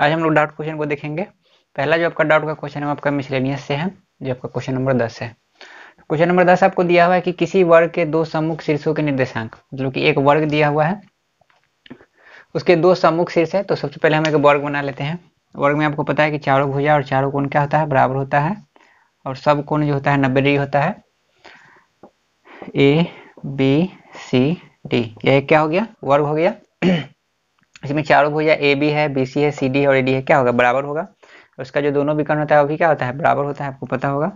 आज हम लोग डाउट क्वेश्चन को देखेंगे पहला जो आपका डाउट का क्वेश्चन है आपका मिसलेनियस से है जो आपका क्वेश्चन नंबर दस है क्वेश्चन नंबर दस आपको दिया हुआ है कि किसी वर्ग के दो सम्मुख शीर्षों के निर्देशांक जो कि एक वर्ग दिया हुआ है उसके दो सम्मुख शीर्ष है तो सबसे पहले हम एक वर्ग बना लेते हैं वर्ग में आपको पता है कि चारों भुजा और चारों कोण क्या होता है बराबर होता है और सब कोण जो होता है नब्बे डिग्री होता है ए बी सी डी यह क्या हो गया वर्ग हो गया इसमें चारों भुजा ए बी है बी सी है सी डी है और ए e, डी है क्या होगा बराबर होगा उसका जो दोनों विकर्ण होता है वो भी क्या होता है बराबर होता है आपको पता होगा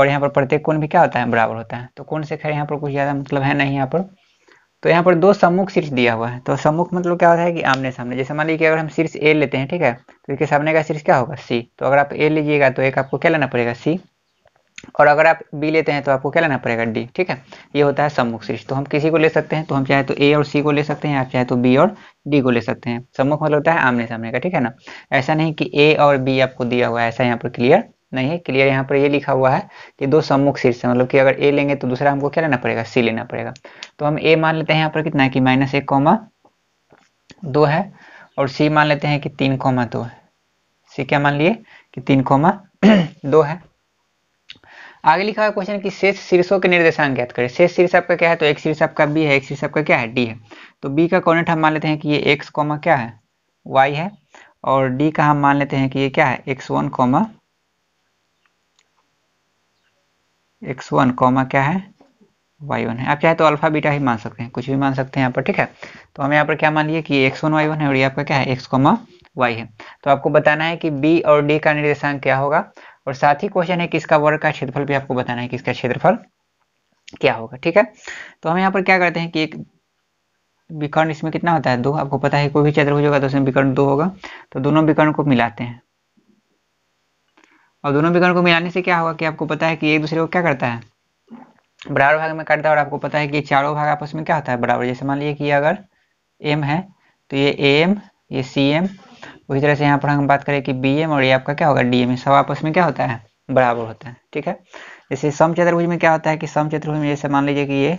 और यहाँ पर प्रत्येक कोण भी क्या होता है बराबर होता है तो कौन से खैर यहाँ पर कुछ ज़्यादा मतलब है नहीं यहाँ पर तो यहाँ पर दो सम्मुख शीर्ष दिया हुआ है तो सम्मुख मतलब क्या होता है कि आमने सामने जैसे मान लीजिए अगर हम शीर्ष ए लेते हैं ठीक है तो इसके सामने का शीर्ष क्या होगा सी तो अगर आप ए लीजिएगा तो एक आपको क्या लेना पड़ेगा सी और अगर आप बी लेते हैं तो आपको क्या लेना पड़ेगा डी ठीक है ये होता है सम्मुख शीर्ष तो हम किसी को ले सकते हैं तो हम चाहे तो ए और सी को ले सकते हैं आप चाहे तो बी और डी को ले सकते हैं सम्मुख मतलब होता है आमने सामने का ठीक है ना ऐसा नहीं कि ए और बी आपको दिया हुआ है ऐसा यहाँ पर क्लियर नहीं है क्लियर यहाँ पर ये लिखा हुआ है कि दो सम्मुख शीर्ष है मतलब कि अगर ए लेंगे तो दूसरा हमको क्या लेना पड़ेगा सी लेना पड़ेगा तो हम ए मान लेते हैं यहाँ पर कितना कि माइनस एक कॉमा दो है और सी मान लेते हैं कि तीन कॉमा दो है सी क्या मान लिए कि तीन कॉमा दो है आगे लिखा हुआ क्वेश्चन कि शेष शीर्षों के निर्देशांक ज्ञात करें शेष शीर्ष आपका क्या है तो एक शीर्ष आपका बी है एक शीर्ष आपका क्या है डी है तो बी का कॉर्नेट तो हम मान लेते हैं कि ये एक्स कॉमा क्या है वाई है और डी का हम मान लेते हैं कि ये क्या है x one comma x one comma क्या है वाई वन है आप चाहे तो अल्फा बीटा ही मान सकते हैं कुछ भी मान सकते हैं यहाँ पर ठीक है तो हम यहाँ पर क्या मान लिए कि एक्स वन वाई वन है और ये आपका क्या है एक्स कॉमा वाई है तो आपको बताना है कि बी और डी का निर्देशांक क्या होगा और साथ ही क्वेश्चन है किसका वर्ग का क्षेत्रफल भी आपको बताना है किसका क्षेत्रफल क्या होगा ठीक है तो हम यहाँ पर क्या करते हैं कि एक विकर्ण इसमें कितना होता है दो आपको पता है कोई भी क्षेत्र होगा तो उसमें विकर्ण दो होगा तो दोनों विकर्ण को मिलाते हैं और दोनों विकर्ण को मिलाने से क्या होगा कि आपको पता है कि एक दूसरे को क्या करता है बराबर भाग में काटता है और आपको पता है कि चारों भाग आपस में क्या होता है बराबर जैसे मान लीजिए कि अगर एम है तो ये ए एम ये सी एम उसी तरह से यहाँ पर हम बात करें कि बी एम और ये आपका क्या होगा डी एम e सब आपस में क्या होता है बराबर होता है ठीक है जैसे सम चतुर्भुज में क्या होता है कि सम चतुर्भुज में जैसे मान लीजिए कि ये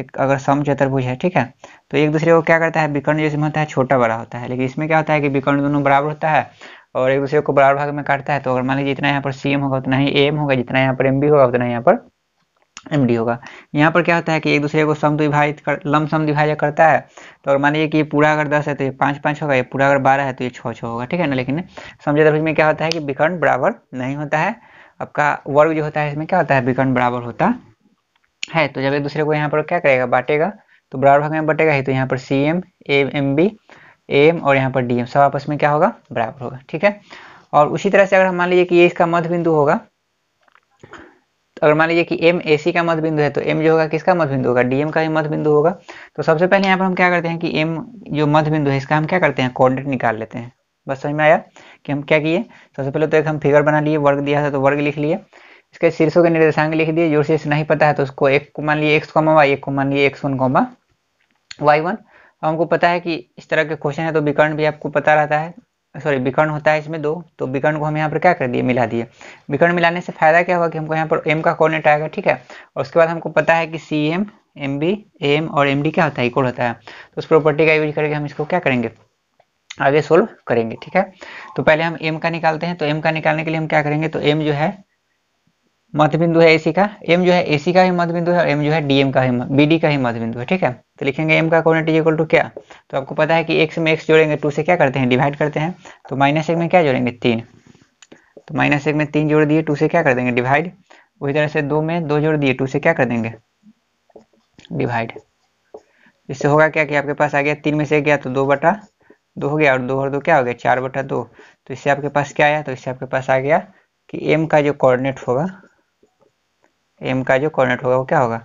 एक अगर सम चतुर्भुज है ठीक है तो एक दूसरे को क्या करता है विकर्ण जैसे होता है छोटा बड़ा होता है लेकिन इसमें क्या होता है कि विकर्ण दोनों बराबर होता है और एक दूसरे को बराबर भाग में काटता है तो अगर मान लीजिए जितना यहाँ पर सी एम होगा उतना ही एम होगा जितना यहाँ पर एम बी होगा उतना यहाँ पर एम डी होगा यहाँ पर क्या होता है कि एक दूसरे को सम विभाजित कर लम सम विभाजित करता है तो मान लीजिए कि पूरा अगर दस है तो ये पाँच पाँच होगा ये पूरा अगर बारह है तो ये छः छः होगा ठीक है ना लेकिन समझे तरफ में क्या होता है कि विकर्ण बराबर नहीं होता है आपका वर्ग जो होता है इसमें क्या होता है विकर्ण बराबर होता है तो जब एक दूसरे को यहाँ पर क्या करेगा बांटेगा तो बराबर भाग में बटेगा ही तो यहाँ पर C M M B M और यहाँ पर डी एम सब आपस में क्या होगा बराबर होगा ठीक है और उसी तरह से अगर हम मान लीजिए कि ये इसका मध्य बिंदु होगा अगर मान लीजिए कि एम ए सी का मध्य बिंदु है तो एम जो होगा किसका मध्य बिंदु होगा डीएम का ही मध्य बिंदु होगा तो सबसे पहले यहाँ पर हम क्या करते हैं कि एम जो मध्य बिंदु है इसका हम क्या करते हैं कोऑर्डिनेट निकाल लेते हैं बस समझ में आया कि हम क्या किए सबसे पहले तो एक हम फिगर बना लिए वर्ग दिया था तो वर्ग लिख लिए इसके शीर्षों के निर्देशांक लिख दिए जो शीर्ष नहीं पता है तो उसको एक को मान लिए एक्स कॉमा वाई एक को मान लिए x one comma y one हमको पता है कि इस तरह के क्वेश्चन है तो विकर्ण भी आपको पता रहता है सॉरी विकर्ण होता है इसमें दो तो विकर्ण को हम यहाँ पर क्या कर दिए मिला दिए विकर्ण मिलाने से फायदा क्या होगा कि हमको यहाँ पर एम का कोऑर्डिनेट आएगा ठीक है और उसके बाद हमको पता है कि C M M B M और एम डी क्या होता है इक्वल होता है तो उस प्रॉपर्टी का यूज करके हम इसको क्या करेंगे आगे सोल्व करेंगे ठीक है तो पहले हम एम का निकालते हैं तो एम का निकालने के लिए हम क्या करेंगे तो एम जो है मध्य बिंदु है एसी का एम जो है एसी का ही मध्य बिंदु है और एम जो है डीएम का ही बीडी का ही मध्य बिंदु है ठीक है तो लिखेंगे एम का कोऑर्डिनेट इक्वल टू क्या तो आपको पता है कि एक्स में एक्स जोड़ेंगे टू तो से क्या करते हैं डिवाइड करते हैं तो माइनस एक में क्या जोड़ेंगे तीन तो माइनस एक में तीन जोड़ दिए टू तो से क्या कर देंगे डिवाइड उसी तरह से दो में दो जोड़ दिए टू तो से क्या कर देंगे डिवाइड इससे होगा क्या कि आपके पास आ गया तीन में से गया तो दो बटा दो हो गया और दो और दो क्या हो गया चार बटा दो तो इससे आपके पास क्या आया तो इससे आपके पास आ गया कि एम का जो कोऑर्डिनेट होगा एम का जो कॉर्डिनेट होगा वो क्या होगा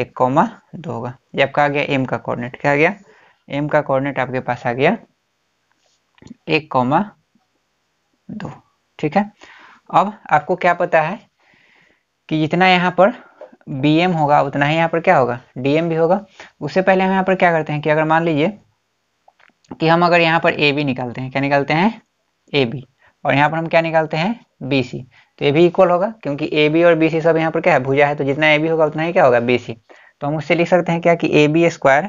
एक कॉमा दो होगा ये आपका आ गया एम का कॉर्डिनेट क्या आ गया एम का कॉर्डिनेट आपके पास आ गया एक कॉमा दो ठीक है अब आपको क्या पता है कि जितना यहाँ पर बी एम होगा उतना ही यहाँ पर क्या होगा डी एम भी होगा उससे पहले हम यहाँ पर क्या करते हैं कि अगर मान लीजिए कि हम अगर यहाँ पर ए बी निकालते हैं क्या निकालते हैं ए बी और यहाँ पर हम क्या निकालते हैं बी सी तो ये भी इक्वल होगा क्योंकि ए बी और बी सी सब यहाँ पर क्या है भुजा है तो जितना ए बी होगा उतना ही क्या होगा बी सी तो हम उससे लिख सकते हैं क्या कि A B square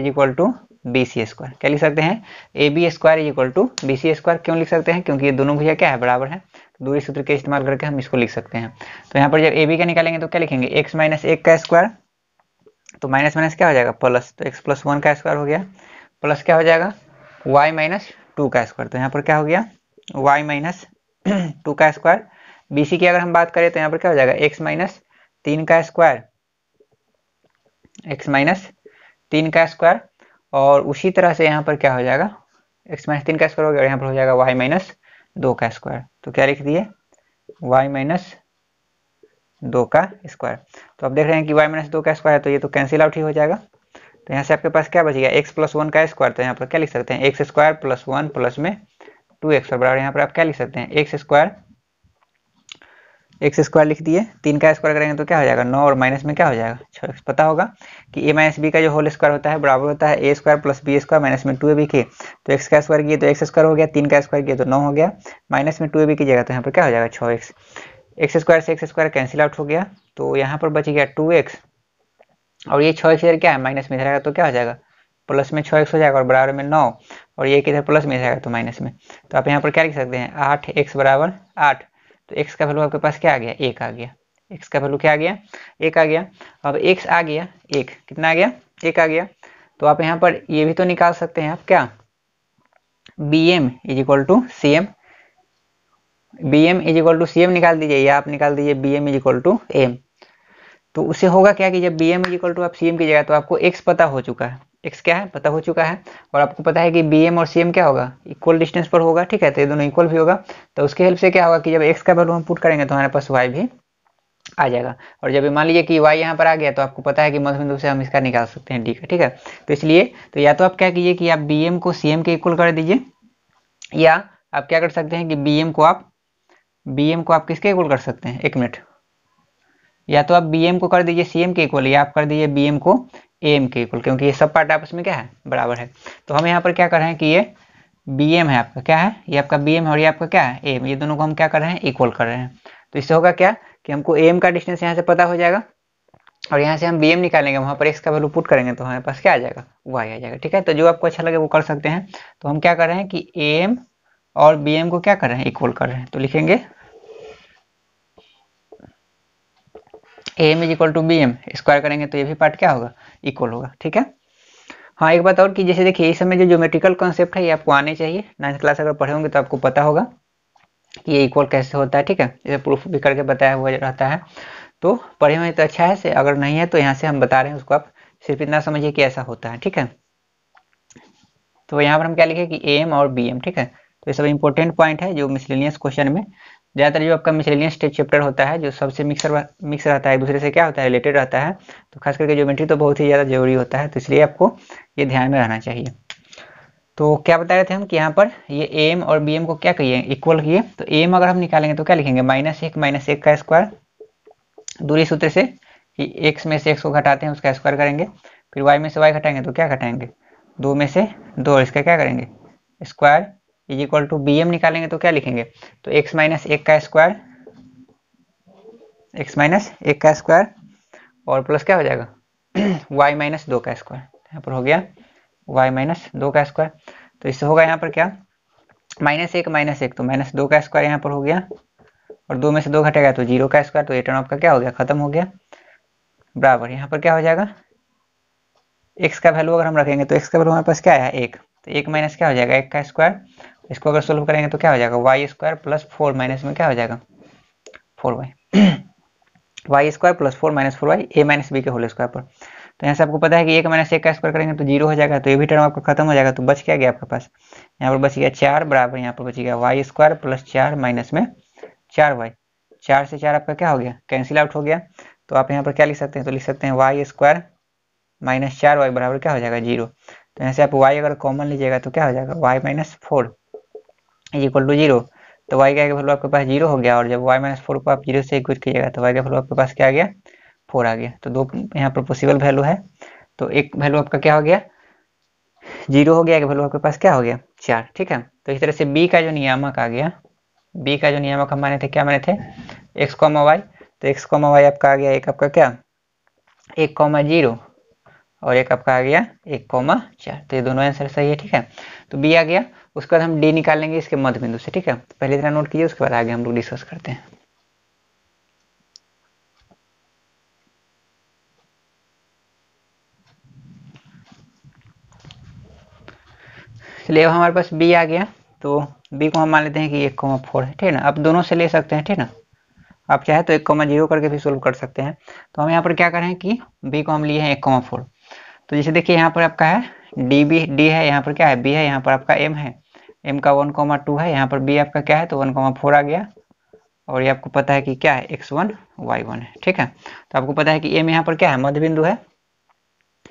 is equal to B C square क्या लिख सकते हैं A B square is equal to B C square क्यों लिख सकते हैं क्योंकि ये दोनों भुजा क्या है बराबर है दूरी सूत्र के इस्तेमाल करके हम इसको लिख सकते हैं तो यहाँ पर जब ए बी का निकालेंगे तो क्या लिखेंगे एक्स माइनस एक का स्क्वायर तो माइनस माइनस क्या हो जाएगा प्लस तो एक्स प्लस वन का स्क्वायर हो गया प्लस क्या हो जाएगा वाई माइनस टू का स्क्वायर तो यहाँ पर क्या हो गया वाई माइनस टू का स्क्वायर बीसी की अगर हम बात करें तो यहाँ पर क्या हो जाएगा एक्स माइनस तीन का स्क्वायर एक्स माइनस तीन का स्क्वायर और उसी तरह से यहाँ पर क्या हो जाएगा एक्स माइनस तीन का स्क्वायर हो गया और यहाँ पर हो जाएगा वाई माइनस दो का स्क्वायर तो क्या लिख दिए वाई माइनस दो का स्क्वायर तो आप देख रहे हैं कि वाई माइनस दो का स्क्वायर है तो ये तो कैंसिल आउट ही हो जाएगा तो यहाँ से आपके पास क्या बचेगा एक्स प्लस वन का स्क्वायर तो यहाँ पर क्या लिख सकते हैं x square plus one plus में टू एक्स और बराबर यहाँ पर आप क्या लिख सकते हैं एक्स स्क्वायर एक्स स्क्वायर लिख दिए तीन का स्क्वायर करेंगे तो क्या हो जाएगा नौ और माइनस में क्या हो जाएगा छः एक्स पता होगा कि ए माइनस बी का जो होल स्क्वायर होता है बराबर होता है A square plus B square minus में टू ए बी के तो एक्स का स्क्वायर किए तो एक्स स्क्वायर हो गया तीन का स्क्वायर किए तो नौ हो गया माइनस में टू ए बी की जगह तो यहाँ पर क्या हो जाएगा छः एक्स एक्स स्क्वायर से एक्स स्क्वायर कैंसिल आउट हो गया तो यहाँ पर बच गया टू एक्स और ये छः एक्स क्या है माइनस में इधर आएगा तो क्या हो जाएगा प्लस में छः एक्स हो जाएगा और बराबर में नौ और ये किधर प्लस में जाएगा तो माइनस में तो आप यहाँ पर क्या लिख सकते हैं आठ एक्स बराबर आठ तो एक्स का वैल्यू आपके पास क्या आ गया एक आ गया एक्स का वैल्यू क्या आ गया एक आ गया अब एक्स आ गया एक कितना आ गया एक आ गया तो आप यहाँ पर ये भी तो निकाल सकते हैं आप क्या B M is equal to C M B M is equal to C M निकाल दीजिए या आप निकाल दीजिए B M is equal to M तो उसे होगा क्या कि जब B M is equal to आप सी एम की जगह तो आपको एक्स पता हो चुका है एक्स क्या है पता हो चुका है और आपको पता है कि बी और सी क्या होगा इक्वल डिस्टेंस पर होगा ठीक है तो ये दोनों इक्वल भी होगा तो उसके हेल्प से क्या होगा कि जब एक्स का वैल्यू हम पुट करेंगे तो हमारे पास वाई भी आ जाएगा और जब मान लीजिए कि वाई यहाँ पर आ गया तो आपको पता है कि मध्य बिंदु से हम इसका निकाल सकते हैं ठीक का ठीक है तो इसलिए तो या तो आप क्या कीजिए कि आप बी एम को सी एम के इक्वल कर दीजिए या आप क्या कर सकते हैं कि बी एम को आप बी एम को आप किसके इक्वल कर सकते हैं एक मिनट या तो आप बी एम को कर दीजिए सी एम के इक्वल या आप कर दीजिए बी एम को एम के इक्वल क्योंकि ये सब पार्ट आपस में क्या है बराबर है तो हम यहाँ पर क्या कर रहे हैं कि ये बी एम है आपका क्या है ये आपका बी एम है और ये आपका क्या है एम ये दोनों को हम क्या कर रहे हैं इक्वल कर रहे हैं तो इससे होगा क्या कि हमको ए एम का डिस्टेंस यहाँ से पता हो जाएगा और यहाँ से हम बी एम निकालेंगे वहाँ पर एक्स का वैल्यू पुट करेंगे तो हमारे पास क्या आ जाएगा वाई आ जाएगा ठीक है तो जो आपको अच्छा लगे वो कर सकते हैं तो हम क्या कर रहे हैं कि ए एम और बी एम को क्या कर रहे हैं इक्वल कर रहे हैं तो लिखेंगे A M is equal to B M square करेंगे तो ये भी पार्ट क्या होगा इक्वल होगा ठीक है हाँ एक बात और कि जैसे देखिए इस समय जो ज्योमेट्रिकल कॉन्सेप्ट है ये आपको आने चाहिए नाइन्थ क्लास अगर पढ़े होंगे तो आपको पता होगा कि ये इक्वल कैसे होता है ठीक है इसे प्रूफ भी करके बताया हुआ रहता है तो पढ़े हुए तो अच्छा है से अगर नहीं है तो यहाँ से हम बता रहे हैं उसको आप सिर्फ इतना समझिए कि ऐसा होता है ठीक है तो यहाँ पर हम क्या लिखे कि ए एम और बी एम ठीक है तो ये सब इंपॉर्टेंट पॉइंट है जो मिसलिनियस क्वेश्चन में ज़्यादातर जो आपका मिसलेनियस स्टेट चैप्टर होता है जो सबसे मिक्सर मिक्स रहता है एक दूसरे से क्या होता है रिलेटेड रहता है तो खास करके ज्योमेट्री तो बहुत ही ज़्यादा जरूरी होता है तो इसलिए आपको ये ध्यान में रहना चाहिए तो क्या बता रहे थे हम कि यहाँ पर ये एम और बी एम को क्या कहिए इक्वल किए तो एम अगर हम निकालेंगे तो क्या लिखेंगे माइनस एक माइनस एक का स्क्वायर दूरी सूत्र से कि एक्स में से एक्स को घटाते हैं उसका स्क्वायर करेंगे फिर वाई में से वाई घटाएंगे तो क्या घटाएंगे दो में से दो और इसका क्या करेंगे square is equal to B M निकालेंगे तो क्या लिखेंगे तो एक्स माइनस एक का स्क्वायर एक्स माइनस एक का स्क्वायर और प्लस क्या हो जाएगा वाई माइनस दो का स्क्वायर यहाँ पर हो गया वाई माइनस दो का स्क्वायर तो इससे होगा यहाँ पर क्या माइनस एक माइनस एक तो माइनस दो का स्क्वायर यहाँ पर हो गया और दो में से दो घटेगा तो जीरो का स्क्वायर तो ये टर्म आपका क्या हो गया खत्म हो गया बराबर यहाँ पर क्या हो जाएगा एक्स का वैल्यू अगर हम रखेंगे तो एक्स का वैल्यू हमारे पास क्या आया एक तो एक माइनस क्या हो जाएगा एक का स्क्वायर इसको अगर सोल्व करेंगे तो क्या हो जाएगा y square plus four minus में क्या हो जाएगा four y y square plus four minus four y a minus b के होल स्क्वायर पर तो यहाँ से आपको पता है कि एक माइनस एक का स्क्वायर करेंगे तो जीरो हो जाएगा तो ये भी टर्म आपका खत्म हो जाएगा तो बच क्या गया आपके पास यहाँ पर बच गया चार बराबर यहाँ पर बच गया वाई स्क्वायर प्लस चार माइनस में चार वाई चार से चार आपका क्या हो गया कैंसिल आउट हो गया तो आप यहाँ पर क्या लिख सकते हैं तो लिख सकते हैं वाई स्क्वायर माइनस चार वाई बराबर क्या हो जाएगा जीरो तो यहाँ से आप वाई अगर कॉमन लीजिएगा तो क्या हो जाएगा y minus four is equal to zero तो वाई का वैल्यू आपके पास जीरो हो गया और जब वाई माइनस फोर को आप जीरो से इक्वेट कीजिएगा तो वाई का वैल्यू आपके पास क्या आ गया फोर आ गया तो दो यहाँ पर पॉसिबल वैल्यू है तो एक वैल्यू आपका क्या हो गया जीरो हो गया एक वैल्यू आपके पास क्या हो गया चार ठीक है तो इस तरह से बी का जो नियामक आ गया बी का जो नियामक हम माने थे क्या माने थे एक्स कॉमा वाई तो एक्स कॉमा वाई आपका आ गया एक आपका क्या एक कॉमा जीरो और एक आपका आ गया एक कॉमा चार तो ये दोनों आंसर सही है ठीक है तो बी आ गया उसके बाद हम डी निकालेंगे इसके मध्य बिंदु से ठीक है तो पहले इतना नोट कीजिए उसके बाद आगे हम लोग डिस्कस करते हैं चलिए अब हमारे पास बी आ गया तो बी को हम मान लेते हैं कि एक कोमा फोर है ठीक है ना आप दोनों से ले सकते हैं ठीक है ना आप चाहे तो एक कोमा जीरो करके भी सोल्व कर सकते हैं तो हम यहाँ पर क्या करें कि बी को हम लिए हैं एक कोमा फोर तो जैसे देखिए यहाँ पर आपका है डी बी डी है यहाँ पर क्या है बी है यहाँ पर आपका एम है एम का वन कोमा टू है यहाँ पर बी आपका क्या है तो वन कोमा फोर आ गया और ये आपको पता है कि क्या है एक्स वन वाई वन है ठीक है तो आपको पता है कि एम यहाँ पर क्या है मध्य बिंदु है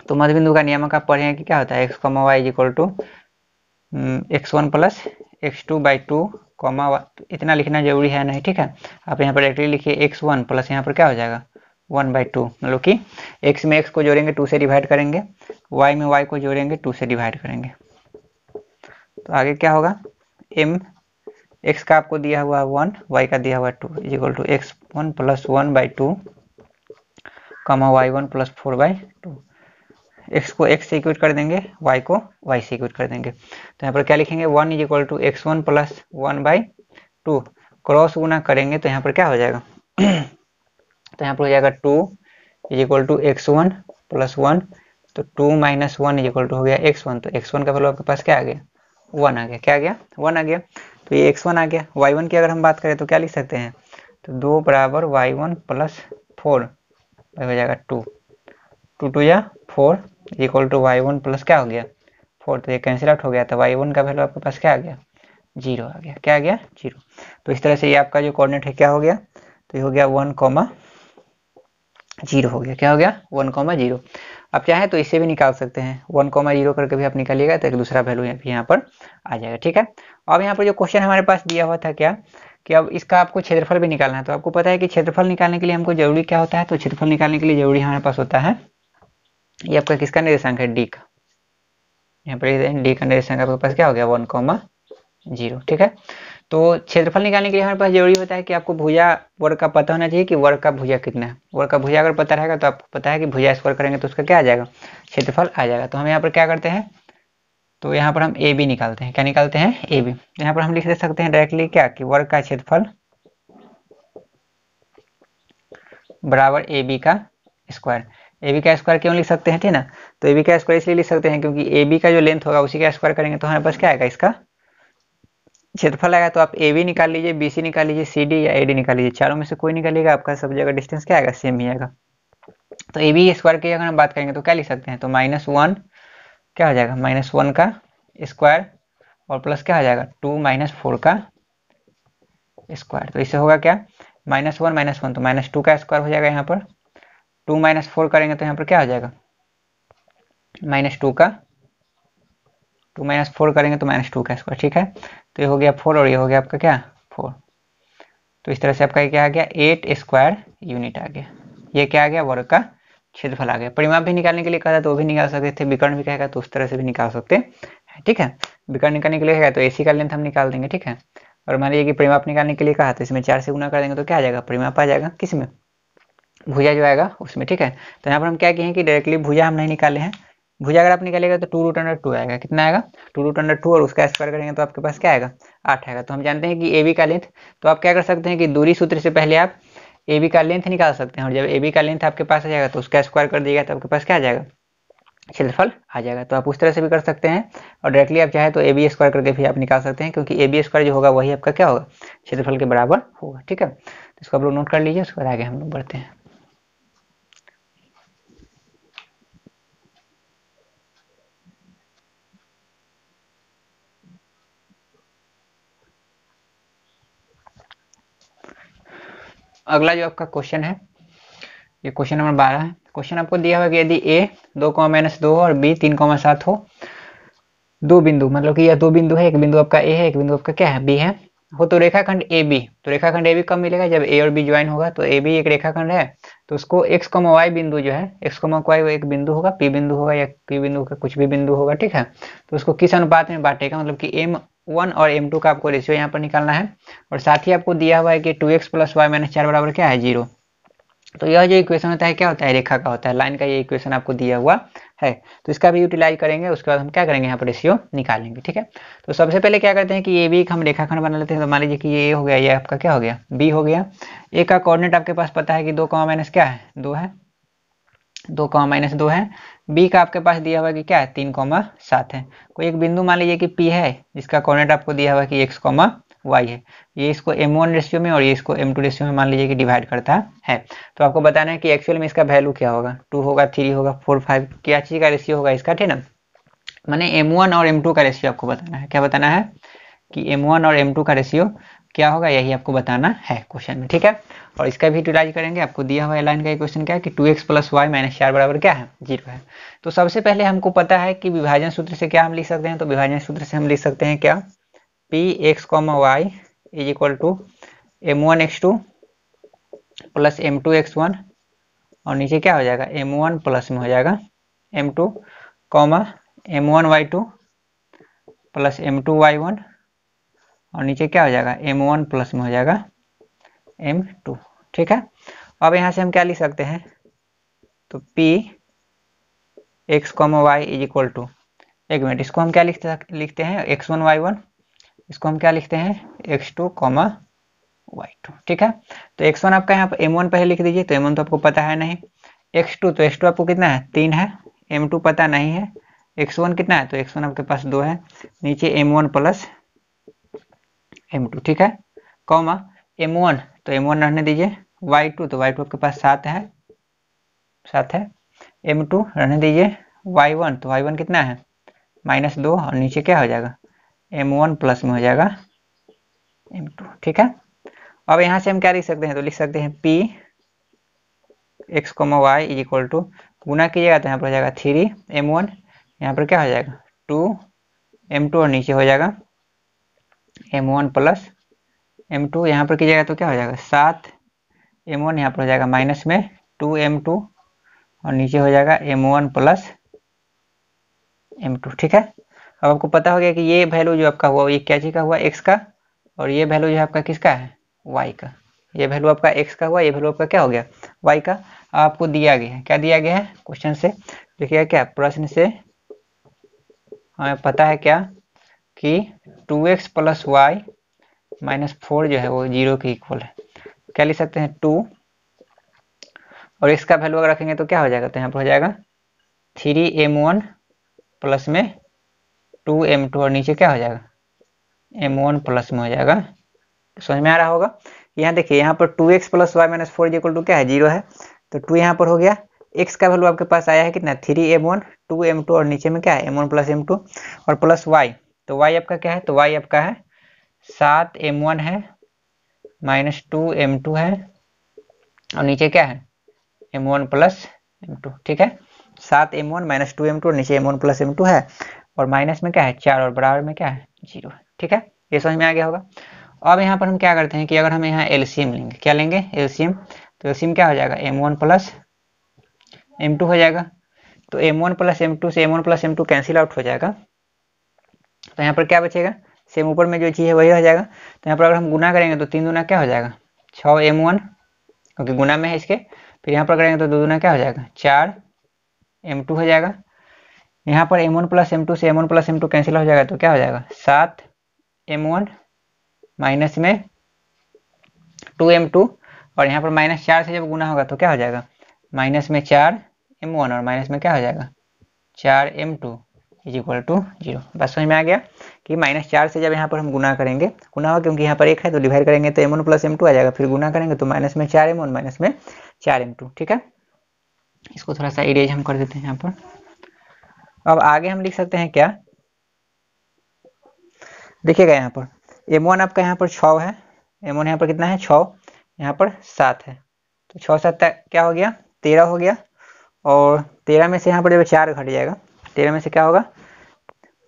तो मध्य बिंदु का नियामक आप पढ़े कि क्या होता है x comma y equal to x one plus x two by two comma इतना लिखना जरूरी है नहीं ठीक है आप यहाँ पर डायरेक्टली लिखिए एक्स वन प्लस यहाँ पर क्या हो जाएगा वन बाई टू मतलब कि x में x को जोड़ेंगे टू से डिवाइड करेंगे y में y को जोड़ेंगे टू से डिवाइड करेंगे तो आगे क्या होगा m x का आपको दिया हुआ वन y का दिया हुआ two is equal to x one plus one by two comma y one plus four by two x को एक्स से इक्वेट कर देंगे y को y से इक्वेट कर देंगे तो यहाँ पर क्या लिखेंगे one is equal to x one plus one by two cross गुना करेंगे तो यहाँ पर क्या हो जाएगा तो यहाँ पर हो जाएगा two is equal to x one plus one तो two minus one is equal to हो गया एक्स वन तो एक्स वन का वैल्यू आपके पास क्या आ गया वन आ गया क्या आ गया वन आ गया तो ये एक्स वन आ गया वाई वन की अगर हम बात करें तो क्या लिख सकते हैं तो दो बराबर वाई वन प्लस फोर हो जाएगा टू टू टू या four equal to y one plus क्या हो गया फोर तो ये कैंसिल आउट हो गया तो वाई वन का वैल्यू आपके पास क्या आ गया जीरो आ गया क्या आ गया जीरो तो इस तरह से ये आपका जो कोऑर्डिनेट है क्या हो गया तो ये हो गया वन कॉमा जीरो हो गया क्या हो गया वन कॉमा जीरो आप चाहें तो इसे भी निकाल सकते हैं वन कॉमा जीरो करके भी आप निकालिएगा तो एक दूसरा वैल्यू भी यहाँ पर आ जाएगा ठीक है अब यहाँ पर जो क्वेश्चन हमारे पास दिया हुआ था क्या कि अब इसका आपको क्षेत्रफल भी निकालना है तो आपको पता है कि क्षेत्रफल निकालने के लिए हमको जरूरी क्या होता है तो क्षेत्रफल निकालने के लिए जरूरी हमारे पास होता है ये आपका किसका निर्देशांक है डी का यहाँ पर डी का निर्देशांक आपके पास क्या हो गया वन कॉमा जीरो ठीक है तो क्षेत्रफल निकालने के लिए हमारे पास जरूरी होता है कि आपको भुजा वर्ग का पता होना चाहिए कि वर्ग का भुजा कितना है वर्ग का भुजा अगर पता रहेगा तो आपको पता है कि भुजा स्क्वायर करेंगे तो उसका क्या आ जाएगा क्षेत्रफल आ जाएगा तो हम यहाँ पर क्या करते हैं तो यहाँ पर हम ए बी निकालते हैं क्या निकालते हैं ए बी यहाँ पर हम लिख दे सकते हैं डायरेक्टली क्या कि वर्ग का क्षेत्रफल बराबर ए बी का स्क्वायर ए बी का स्क्वायर क्यों लिख सकते हैं ठीक ना तो ए बी का स्क्वायर इसलिए लिख सकते हैं क्योंकि ए बी का जो लेंथ होगा उसी का स्क्वायर करेंगे तो हमारे पास क्या आएगा इसका क्षेत्रफल आएगा तो आप ए बी निकाल लीजिए बी सी निकाल लीजिए सी डी या ए डी निकाल लीजिए चारों में से कोई निकालिएगा आपका सब जगह डिस्टेंस क्या आएगा सेम ही आएगा तो ए बी स्क्वायर की अगर हम बात करेंगे तो क्या लिख सकते हैं तो माइनस वन क्या हो जाएगा माइनस वन का स्क्वायर और प्लस क्या हो जाएगा टू माइनस फोर का स्क्वायर तो इससे होगा क्या माइनस वन माइनस वन तो माइनस टू का स्क्वायर हो जाएगा यहाँ पर टू माइनस फोर करेंगे तो यहाँ पर क्या हो जाएगा माइनस टू का टू माइनस फोर करेंगे तो माइनस टू का स्क्वायर ठीक है तो ये हो गया फोर और ये हो गया आपका क्या फोर तो इस तरह से आपका क्या आ गया एट स्क्वायर यूनिट आ गया ये क्या आ गया वर्ग का क्षेत्रफल आ गया परिमाप भी निकालने के लिए कहा था तो वो भी निकाल सकते थे विकर्ण भी कहेगा तो उस तरह से भी निकाल सकते हैं ठीक है विकर्ण निकालने के लिए कहेगा तो एसी का लेंथ हम निकाल देंगे ठीक है और मान लीजिए कि परिमाप निकालने के लिए कहा तो इसमें चार से गुना कर देंगे तो क्या आ जाएगा परिमाप आ जाएगा किसमें भुजा जो आएगा उसमें ठीक है तो यहाँ पर हम क्या किए हैं कि डायरेक्टली भुजा हम नहीं निकाले हैं भुजा अगर आप निकालेगा तो टू रूट अंडर टू आएगा कितना आएगा टू रूट अंडर टू और उसका स्क्वायर करेंगे तो आपके पास क्या आएगा आठ आएगा तो हम जानते हैं कि ए बी का लेंथ तो आप क्या कर सकते हैं कि दूरी सूत्र से पहले आप ए बी का लेंथ निकाल सकते हैं और जब ए बी का लेंथ आपके पास आ जाएगा तो उसका स्क्वायर कर दिएगा तो आपके पास क्या आ जाएगा क्षेत्रफल आ जाएगा तो आप उस तरह से भी कर सकते हैं और डायरेक्टली आप चाहे तो ए बी स्क्वायर करके भी आप निकाल सकते हैं क्योंकि ए बी स्क्वायर जो होगा वही आपका क्या होगा क्षेत्रफल के बराबर होगा ठीक है तो इसको आप लोग नोट कर लीजिए उसके बाद आगे हम लोग बढ़ते हैं अगला जो आपका क्वेश्चन है ये क्वेश्चन नंबर बारह है क्वेश्चन आपको दिया हुआ कि यदि ए दो कॉमा माइनस दो और बी तीन कॉमा सात हो दो बिंदु मतलब कि यह दो बिंदु है एक बिंदु आपका ए है एक बिंदु आपका क्या है बी है हो तो रेखाखंड ए बी तो रेखाखंड ए बी कब मिलेगा जब ए और बी ज्वाइन होगा तो ए बी एक रेखाखंड है तो उसको एक्स कॉमा वाई बिंदु जो है एक्स कॉमा वाई एक बिंदु होगा पी बिंदु होगा या पी बिंदु का कुछ भी बिंदु होगा ठीक है तो उसको किस अनुपात में बांटेगा मतलब कि एम वन और एम टू का आपको रेशियो यहाँ पर निकालना है और साथ ही आपको दिया हुआ है कि two x plus y minus चार बराबर क्या है जीरो तो यह जो इक्वेशन होता है क्या होता है रेखा का होता है लाइन का ये इक्वेशन आपको दिया हुआ है तो इसका भी यूटिलाइज करेंगे उसके बाद हम क्या करेंगे यहाँ पर रेशियो निकालेंगे ठीक है तो सबसे पहले क्या करते हैं कि ये भी एक हम रेखाखंड बना लेते हैं तो मान लीजिए कि ये ए हो गया ये आपका क्या हो गया बी हो गया ए का कोऑर्डिनेट आपके पास पता है कि दो कॉमा माइनस क्या है दो है दो कॉमा माइनस दो है बी का आपके पास दिया हुआ कि क्या है तीन कॉमा सात है कोई एक बिंदु मान लीजिए कि पी है जिसका कोऑर्डिनेट आपको दिया हुआ कि एक्स कॉमा वाई है ये इसको एम वन रेशियो में और ये इसको एम टू रेशियो में मान लीजिए कि डिवाइड करता है तो आपको बताना है कि एक्चुअल में इसका वैल्यू क्या होगा टू होगा थ्री होगा फोर फाइव क्या चीज का रेशियो होगा इसका ठीक ना मैंने एम वन और एम टू का रेशियो आपको बताना है क्या बताना है कि एम वन और एम टू का रेशियो क्या होगा यही आपको बताना है क्वेश्चन में ठीक है और इसका भी यूटिलाइज करेंगे आपको दिया हुआ लाइन का क्वेश्चन क्या है कि two x plus y minus चार बराबर क्या है जीरो है तो सबसे पहले हमको पता है कि विभाजन सूत्र से क्या हम लिख सकते हैं तो विभाजन सूत्र से हम लिख सकते हैं क्या P x comma y is equal to m one x two plus m two x one और नीचे क्या हो जाएगा एम वन प्लस में हो जाएगा m two comma m one y two plus m two y one और नीचे क्या हो जाएगा एम वन प्लस में हो जाएगा एम टू ठीक है अब यहाँ से हम क्या लिख सकते हैं तो P x comma y is equal to एक मिनट इसको हम क्या लिखते लिखते हैं x1 वन वाई वन इसको हम क्या लिखते हैं x two comma y two ठीक है तो एक्स वन आपका यहाँ पर एम वन पहले लिख दीजिए तो एम वन तो आपको पता है नहीं एक्स टू तो एक्स टू आपको कितना है तीन है एम टू पता नहीं है एक्स वन कितना है तो एक्स वन आपके पास दो है नीचे m one plus m two ठीक है कॉमा एम वन तो एम वन रहने दीजिए वाई टू तो वाई टू आपके पास सात है सात है एम टू रहने दीजिए वाई वन तो वाई वन कितना है माइनस दो और नीचे क्या हो जाएगा एम वन प्लस में हो जाएगा एम टू ठीक है अब यहाँ से हम क्या लिख सकते हैं तो लिख सकते हैं P x comma y is equal to गुना कीजिएगा तो यहाँ पर हो जाएगा थ्री एम वन यहाँ पर क्या हो जाएगा टू एम टू और नीचे हो जाएगा m one plus m two यहाँ पर कीजिएगा तो क्या हो जाएगा सात एम वन यहाँ पर हो जाएगा माइनस में टू एम टू और नीचे हो जाएगा m one plus m two ठीक है अब आपको पता हो गया कि ये वैल्यू जो आपका हुआ ये क्या चीज का हुआ एक्स का और ये वैल्यू जो है आपका किसका है वाई का ये वैल्यू आपका एक्स का हुआ ये वैल्यू आपका क्या हो गया वाई का आपको दिया गया है क्या दिया गया है क्वेश्चन से देखिएगा क्या प्रश्न से हमें पता है क्या कि two x plus y minus four जो है वो जीरो के इक्वल है क्या लिख सकते हैं टू और इसका वैल्यू अगर रखेंगे तो क्या हो जाएगा तो यहाँ पर हो जाएगा थ्री एम वन प्लस में टू एम टू और नीचे क्या हो जाएगा एम वन प्लस में हो जाएगा समझ में आ रहा होगा यहाँ देखिए यहाँ पर two x plus y minus four equal to क्या है जीरो है तो टू यहाँ पर हो गया एक्स का वैल्यू आपके पास आया है कितना three m one two m two और नीचे में क्या है m one plus m two और प्लस वाई तो वाई आपका क्या है तो वाई आपका है सात एम वन है माइनस टू एम टू है और नीचे क्या है m one plus m two ठीक है सात m one minus two m two नीचे m one plus m two है और माइनस में क्या है चार और बराबर में क्या है जीरो ठीक है ये समझ में आ गया होगा अब यहाँ पर हम क्या करते हैं कि अगर हम यहाँ एलसीएम लेंगे क्या लेंगे एलसीएम तो एलसीएम क्या हो जाएगा m one plus m two हो जाएगा तो m one plus m two से m one plus m two cancel out हो जाएगा तो यहाँ पर क्या बचेगा सेम ऊपर में जो चीज़ है वही हो जाएगा तो यहाँ पर अगर हम गुना करेंगे तो तीन दुना क्या हो जाएगा छः एम वन क्योंकि गुना में है इसके फिर यहाँ पर करेंगे तो दो दुना क्या हो जाएगा चार एम टू हो जाएगा यहाँ पर m one plus m two से m one plus m two cancel हो जाएगा तो क्या हो जाएगा सात एम वन माइनस में टू एम टू और यहाँ पर माइनस चार से जब गुना होगा तो क्या हो जाएगा माइनस में चार एम वन और माइनस में क्या हो जाएगा चार m two is equal to zero बस समझ में आ गया कि माइनस चार से जब यहाँ पर हम गुना करेंगे गुना होगा क्योंकि यहाँ पर एक है तो डिवाइड करेंगे तो m one plus m two आ जाएगा फिर गुना करेंगे तो माइनस में चार एम वन माइनस में चार एम टू ठीक है इसको थोड़ा सा इरेज हम कर देते हैं यहाँ पर अब आगे हम लिख सकते हैं क्या देखिएगा यहाँ पर एम वन आपका यहाँ पर छ है एम वन यहाँ पर कितना है छ यहाँ पर सात है तो छः सात क्या हो गया तेरह हो गया और तेरह में से यहाँ पर जब चार घट जाएगा तेरह में से क्या होगा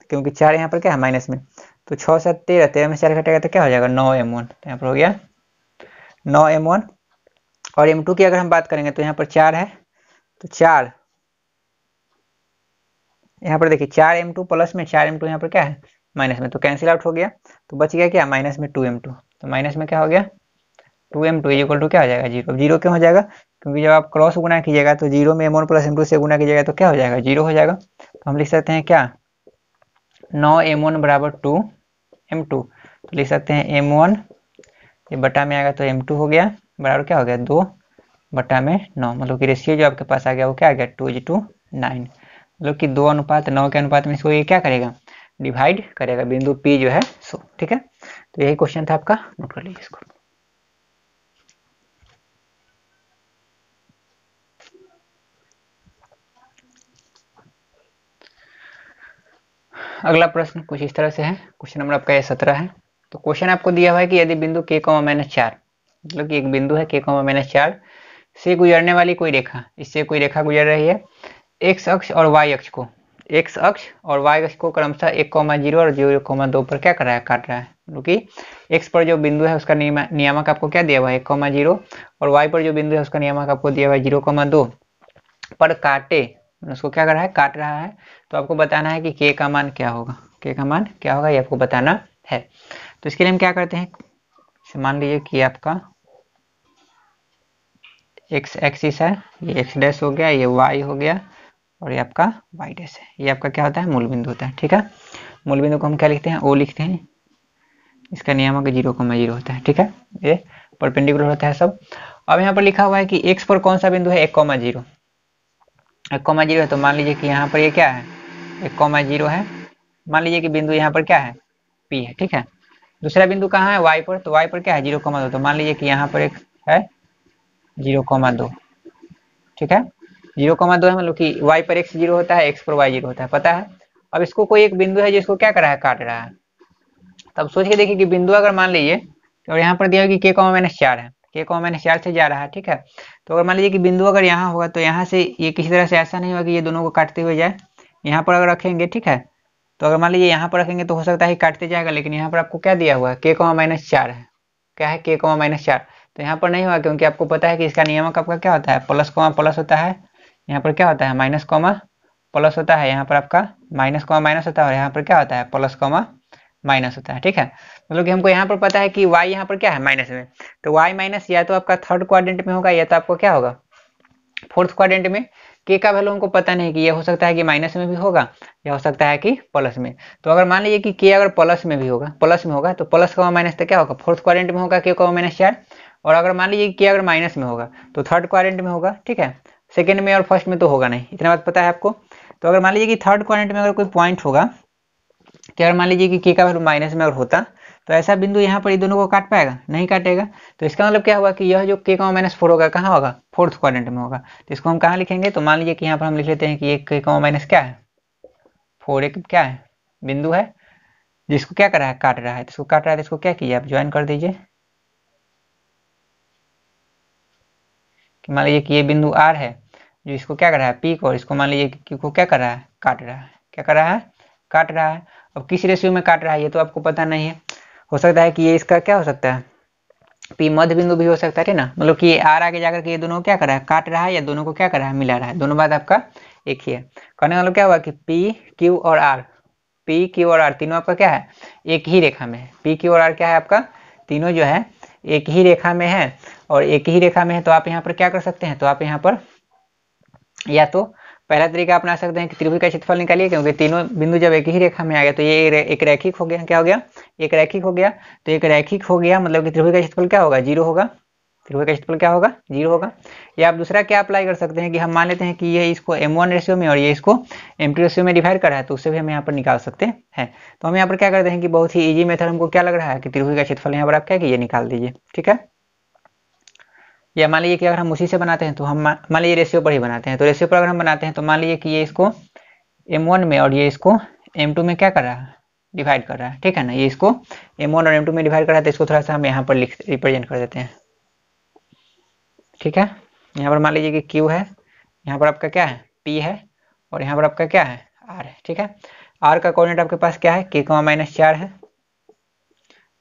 क्योंकि चार यहाँ पर क्या है माइनस में तो छः सात तेरह तेरह में चार घटेगा तो क्या हो जाएगा नौ एम वन तो यहाँ पर हो गया नौ एम वन और एम टू की अगर हम बात करेंगे तो यहाँ पर चार है तो चार यहाँ पर देखिए चार एम टू प्लस में चार एम टू यहाँ पर क्या है माइनस में तो कैंसिल आउट हो गया तो बच गया क्या माइनस में टू एम टू तो माइनस में क्या हो गया two m two equal to क्या हो जाएगा जीरो जीरो क्यों हो जाएगा क्योंकि जब आप क्रॉस गुना कीजिएगा तो जीरो में m one plus m two से गुना कीजिएगा तो क्या हो जाएगा जीरो हो जाएगा हम लिख सकते हैं क्या नौ एम वन बराबर टू एम टू तो लिख सकते हैं एम वन ये बटा में आएगा तो एम टू हो गया बराबर क्या हो गया दो बटा में नौ मतलब कि रेशियो जो आपके पास आ गया वो क्या आ गया टू इज टू नाइन मतलब कि दो अनुपात नौ के अनुपात में इसको ये क्या करेगा डिवाइड करेगा बिंदु पी जो है सो ठीक है तो यही क्वेश्चन था आपका नोट कर लीजिए इसको अगला प्रश्न कुछ इस तरह से है क्वेश्चन नंबर आपका यह सत्रह है तो क्वेश्चन आपको दिया हुआ है कि यदि बिंदु के कॉमा माइनस चार मतलब कि एक बिंदु है के कॉमा माइनस चार से गुजरने वाली कोई रेखा इससे कोई रेखा गुजर रही है एक्स अक्ष और वाई अक्ष को एक्स अक्ष और वाई अक्ष को क्रमशः एक कॉमा जीरो और जीरो कॉमा दो पर क्या कर रहा है काट रहा है क्योंकि मतलब एक्स पर जो बिंदु है उसका नियामक आपको क्या दिया हुआ है एक कॉमा जीरो और वाई पर जो बिंदु है उसका नियामक आपको दिया हुआ है जीरो कॉमा दो पर काटे उसको क्या कर रहा है काट रहा है तो आपको बताना है कि के का मान क्या होगा के का मान क्या होगा ये आपको बताना है तो इसके लिए हम क्या करते हैं मान लीजिए कि आपका एक्स एक्सिस है ये एक्स डैश हो गया ये वाई हो गया और ये आपका वाई डैश है ये आपका क्या होता है मूल बिंदु होता है ठीक है मूल बिंदु को हम क्या लिखते हैं ओ लिखते हैं इसका नियामक जीरो मैं जीरो होता है ठीक है ये परपेंडिकुलर होता है सब अब यहाँ पर लिखा हुआ है कि एक्स पर कौन सा बिंदु है एक कॉमा जीरो एक कॉमा जीरो है तो मान लीजिए कि यहाँ पर ये क्या है एक कॉमा जीरो है मान लीजिए कि बिंदु यहाँ पर क्या है पी है ठीक है दूसरा बिंदु कहाँ है वाई पर तो वाई पर क्या है जीरो कॉमा दो तो मान लीजिए कि यहाँ पर एक है जीरो कॉमा दो ठीक है जीरो कॉमा दो है मतलब कि वाई पर एक्स जीरो होता है एक्स पर वाई जीरो होता है पता है अब इसको कोई एक बिंदु है जिसको क्या कर रहा है काट रहा है तब सोच के देखिए कि बिंदु अगर मान लीजिए और यहाँ पर दिया कि के कॉमा माइनस चार है के कॉमा माइनस चार से जा रहा है ठीक है तो अगर मान लीजिए कि बिंदु अगर यहाँ होगा तो यहाँ से ये किसी तरह से ऐसा नहीं होगा कि ये दोनों को काटते हुए जाए यहाँ पर अगर रखेंगे ठीक है तो अगर मान लीजिए यहाँ पर रखेंगे तो हो सकता है काटते जाएगा लेकिन यहाँ पर आपको क्या दिया हुआ है के कमा माइनस चार है क्या है के कमा माइनस चार तो यहाँ पर नहीं हुआ क्योंकि आपको पता है कि इसका नियामक आपका क्या होता है प्लस कमा प्लस होता है यहाँ पर क्या होता है माइनस कॉमा प्लस होता है यहाँ पर आपका माइनस कॉमा माइनस होता है और यहाँ पर क्या होता है प्लस कॉमा माइनस होता है ठीक है मतलब कि हमको यहाँ पर पता है कि वाई यहाँ पर क्या है माइनस में तो वाई माइनस या तो आपका थर्ड क्वाड्रेंट में होगा या तो आपको क्या होगा फोर्थ क्वाड्रेंट में के का वैल्यू हमको पता नहीं कि ये हो सकता है कि माइनस में भी होगा या हो सकता है कि प्लस में तो अगर मान लीजिए कि के अगर प्लस में भी होगा प्लस में होगा तो प्लस का माइनस तो क्या होगा फोर्थ क्वारेंट में होगा के का माइनस चार और अगर मान लीजिए के अगर माइनस में होगा तो थर्ड क्वारेंट में होगा ठीक है सेकेंड में और फर्स्ट में तो होगा नहीं इतना बात पता है आपको तो अगर मान लीजिए कि थर्ड क्वारेंट में अगर कोई पॉइंट होगा क्या तो मान लीजिए कि के का वैल्यू माइनस में अगर होता तो ऐसा बिंदु यहाँ पर ये दोनों को काट पाएगा नहीं काटेगा तो इसका मतलब क्या हुआ कि यह जो के का माइनस फोर होगा कहाँ होगा फोर्थ क्वाड्रेंट में होगा तो इसको हम कहाँ लिखेंगे तो मान लीजिए कि यहाँ पर हम लिख लेते हैं कि एक के का माइनस क्या है फोर एक क्या है बिंदु है जिसको क्या कर रहा है काट रहा है तो इसको काट रहा है तो इसको क्या किया आप ज्वाइन कर दीजिए कि मान लीजिए कि ये बिंदु आर है जो इसको क्या कर रहा है पीक और इसको मान लीजिए कि को क्या कर रहा है काट रहा है क्या कर रहा है काट रहा है अब किस रेशियो में काट रहा है ये तो आपको पता नहीं है हो सकता है कि ये इसका क्या हो सकता है पी मध्य बिंदु भी हो सकता है ना मतलब कि आर आगे जाकर के ये दोनों को क्या कर रहा है काट रहा है या दोनों को क्या कर रहा है मिला रहा है दोनों बात आपका एक ही है कहने वाला मतलब क्या हुआ कि पी क्यू और आर पी क्यू और आर तीनों आपका क्या है एक ही रेखा में है पी क्यू और आर क्या है आपका तीनों जो है एक ही रेखा में है और एक ही रेखा में है तो आप यहाँ पर क्या कर सकते हैं तो आप यहाँ पर या तो पहला तरीका अपना सकते हैं कि त्रिभुज का क्षेत्रफल निकालिए क्योंकि तीनों बिंदु जब एक ही रेखा में आ गया तो ये एक रैखिक हो गया क्या हो गया एक रैखिक हो गया तो एक रैखिक हो गया मतलब कि त्रिभुज का क्षेत्रफल क्या होगा जीरो होगा त्रिभुज का क्षेत्रफल क्या होगा जीरो होगा या आप दूसरा क्या अप्लाई कर सकते हैं कि हम मान लेते हैं कि ये इसको एम वन रेशियो में और ये इसको एम टू रेशियो में डिवाइड कर रहा है तो उससे भी हम यहाँ पर निकाल सकते हैं तो हम यहाँ पर क्या करते हैं कि बहुत ही ईजी मेथड हमको क्या लग रहा है कि त्रिभुज का क्षेत्रफल यहाँ पर आप क्या कीजिए निकाल दीजिए ठीक है या मान लीजिए कि अगर हम उसी से बनाते हैं तो हम मान लीजिए रेशियो पर ही बनाते हैं तो रेशियो पर अगर हम बनाते हैं तो मान लीजिए कि ये इसको एम वन में और ये इसको एम टू में क्या कर रहा है डिवाइड कर रहा है ठीक है ना ये इसको एम वन और एम टू में डिवाइड कर रहा है तो इसको थोड़ा सा हम यहाँ पर रिप्रेजेंट कर देते हैं ठीक है यहाँ पर मान लीजिए कि क्यू है यहाँ पर आपका क्या है पी है और यहाँ पर आपका क्या है आर है ठीक है आर का कोऑर्डिनेट आपके पास क्या है के कॉमा माइनस चार है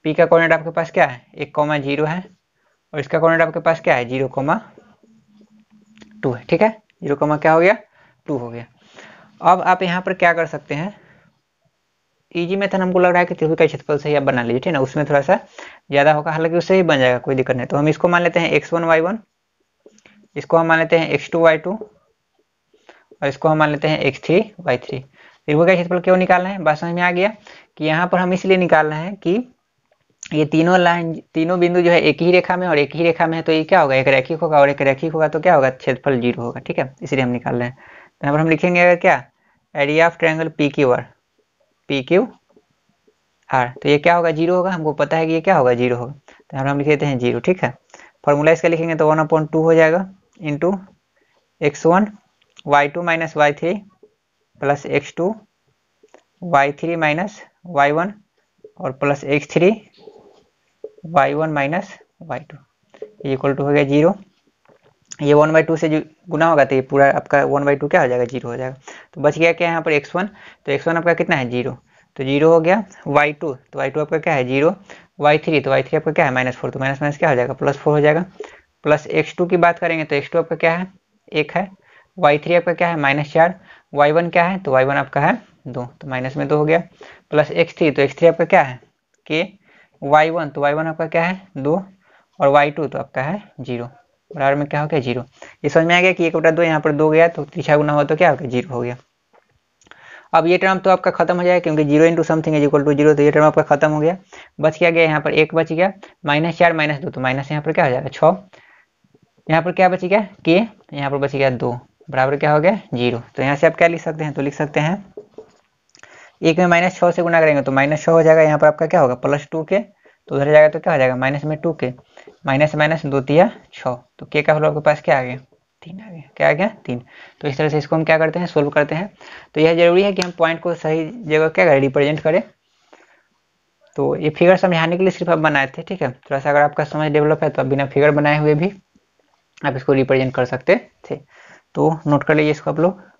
पी का कोऑर्डिनेट आपके पास क्या है एक कॉमा जीरो है और इसका कोऑर्डिनेट आपके पास क्या है जीरो कोमा टू है ठीक है जीरो कोमा क्या हो गया टू हो गया अब आप यहाँ पर क्या कर सकते हैं इजी मेथड हमको लग रहा है कि त्रिभुज का क्षेत्रफल से ही आप बना लीजिए ठीक है ना उसमें थोड़ा सा ज्यादा होगा हालांकि उससे ही बन जाएगा कोई दिक्कत नहीं तो हम इसको मान लेते हैं एक्स वन वाई वन इसको हम मान लेते हैं एक्स टू वाई टू और इसको हम मान लेते हैं एक्स थ्री वाई थ्री त्रिभुज का क्षेत्रफल क्यों निकालना है बात समझ में आ गया कि यहाँ पर हम इसलिए निकालना है कि ये तीनों लाइन तीनों बिंदु जो है एक ही रेखा में और एक ही रेखा में है तो ये क्या होगा एक रैखिक होगा और एक रैखिक होगा तो क्या होगा क्षेत्रफल जीरो होगा ठीक है इसलिए हम निकाल रहे हैं तो यहाँ पर हम लिखेंगे अगर क्या area of triangle P Q R P Q R तो ये क्या होगा जीरो होगा हमको पता है कि ये क्या होगा जीरो होगा तो यहाँ पर हम लिख देते हैं जीरो ठीक है फॉर्मूला इसका लिखेंगे तो वन अपॉइंट टू हो जाएगा into x one y two minus y three plus x two y three minus y one और plus x three y one minus y two ये इक्वल टू हो गया जीरो ये वन बाई टू से जो गुना होगा तो ये पूरा आपका वन बाई टू क्या हो जाएगा जीरो हो जाएगा तो बच गया क्या यहाँ पर एक्स वन तो एक्स वन आपका कितना है जीरो तो जीरो हो गया वाई टू तो वाई टू आपका क्या है जीरो वाई थ्री तो वाई थ्री आपका क्या है माइनस फोर तो माइनस माइनस क्या हो जाएगा प्लस फोर हो जाएगा प्लस एक्स टू की बात करेंगे तो एक्स टू आपका क्या है एक है वाई थ्री आपका क्या है माइनस चार वाई वन क्या है तो वाई वन आपका है दो तो माइनस में दो हो गया प्लस एक्स थ्री तो एक्स थ्री आपका क्या है के y1 तो y1 आपका क्या है दो और y2 तो आपका है जीरो बराबर में क्या हो गया जीरो ये समझ में आ गया कि एक बटा दो यहाँ पर दो गया तो तीसरा गुना हुआ तो क्या हो गया जीरो हो गया अब ये टर्म तो आपका खत्म हो जाएगा क्योंकि zero into something is equal to zero तो ये टर्म आपका खत्म हो गया बच क्या गया यहाँ पर एक बच गया माइनस चार माइनस दो तो माइनस यहाँ पर क्या हो जाएगा छः यहाँ पर क्या बच गया के यहाँ पर बच गया दो बराबर क्या हो गया जीरो तो यहाँ से आप क्या लिख सकते हैं तो लिख सकते हैं एक में माइनस छः से गुना करेंगे तो माइनस छः हो जाएगा यहाँ पर आपका क्या होगा प्लस टू के तो उधर जाएगा तो क्या हो जाएगा माइनस में टू के माइनस माइनस दो दिया छः तो के का वैल्यू आपके पास क्या आ गया तीन आ गया क्या आ गया तीन तो इस तरह से इसको हम क्या करते हैं सोल्व करते हैं तो यह जरूरी है कि हम पॉइंट को सही जगह क्या करें रिप्रेजेंट करें तो ये फिगर समझाने के लिए सिर्फ आप बनाए थे ठीक है थोड़ा सा अगर आपका समझ डेवलप है तो आप बिना फिगर बनाए हुए भी आप इसको रिप्रेजेंट कर सकते थे तो नोट कर लीजिए इसको आप लोग